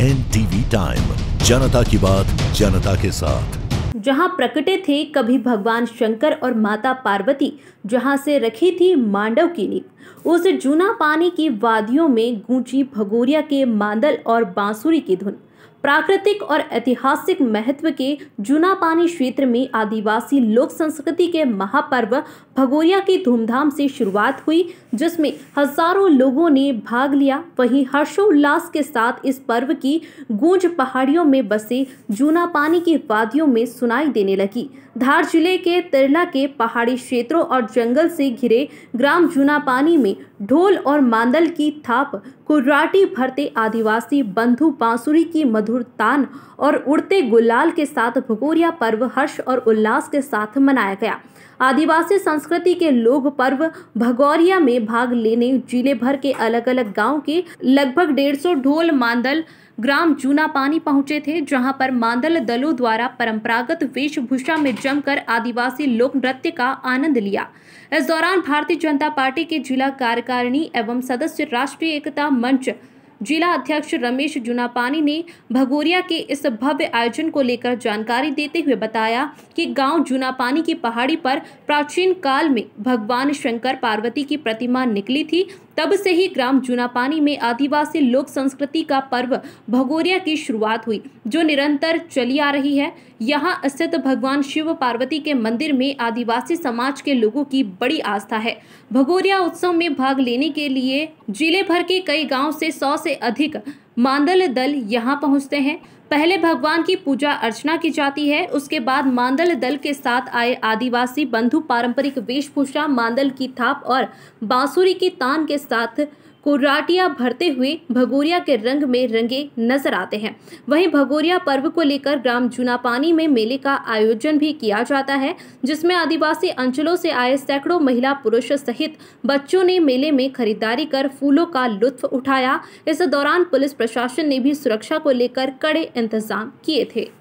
N TV time जनता की बात जनता के साथ जहां प्रकटे थे कभी भगवान शंकर और माता पार्वती जहां से रखी थी मांडव की नींव उस जूना पानी की वादियों में गूंजी भगोरिया के मांदल और बांसुरी की धुन प्राकृतिक और ऐतिहासिक महत्व के जूनापानी क्षेत्र में आदिवासी लोक संस्कृति के महापर्व भगोरिया की धूमधाम से शुरुआत हुई जिसमें हजारों लोगों ने भाग लिया वहीं हर्षोल्लास के साथ इस पर्व की गूंज पहाड़ियों में बसे जूनापानी की वादियों में सुनाई देने लगी धार जिले के तिरला के पहाड़ी क्षेत्रों और जंगल से घिरे ग्राम जूनापानी में ढोल और मांदल की थाप कुर्राटी भरते आदिवासी बंधु बांसुरी की मधुर तान और उड़ते गुलाल के साथ भगोरिया पर्व हर्ष और उल्लास के साथ मनाया गया आदिवासी संस्कृति के लोग पर्व भगौरिया में भाग लेने जिले भर के अलग अलग गांव के लगभग डेढ़ सौ ढोल मांदल ग्राम जूना पानी पहुंचे थे जहां पर मांदल दलों द्वारा परंपरागत वेशभूषा में जमकर आदिवासी लोक नृत्य का आनंद लिया इस दौरान भारतीय जनता पार्टी के जिला कार्य कार्यकारिणी एवं सदस्य राष्ट्रीय एकता मंच जिला अध्यक्ष रमेश जुनापानी ने भगोरिया के इस भव्य आयोजन को लेकर जानकारी देते हुए बताया कि गांव जुनापानी की पहाड़ी पर प्राचीन काल में भगवान शंकर पार्वती की प्रतिमा निकली थी तब से ही ग्राम जुनापानी में आदिवासी लोक संस्कृति का पर्व भगोरिया की शुरुआत हुई जो निरंतर चली आ रही है यहाँ स्थित भगवान शिव पार्वती के मंदिर में आदिवासी समाज के लोगों की बड़ी आस्था है भगोरिया उत्सव में भाग लेने के लिए जिले भर के कई गांव से सौ से अधिक मांडल दल यहाँ पहुँचते हैं पहले भगवान की पूजा अर्चना की जाती है उसके बाद मांडल दल के साथ आए आदिवासी बंधु पारंपरिक वेशभूषा मांडल की थाप और बांसुरी की तान के साथ कुर्राटियां भरते हुए भगोरिया के रंग में रंगे नजर आते हैं वहीं भगोरिया पर्व को लेकर ग्राम जूनापानी में मेले का आयोजन भी किया जाता है जिसमें आदिवासी अंचलों से आए सैकड़ों महिला पुरुष सहित बच्चों ने मेले में खरीदारी कर फूलों का लुत्फ उठाया इस दौरान पुलिस प्रशासन ने भी सुरक्षा को लेकर कड़े इंतजाम किए थे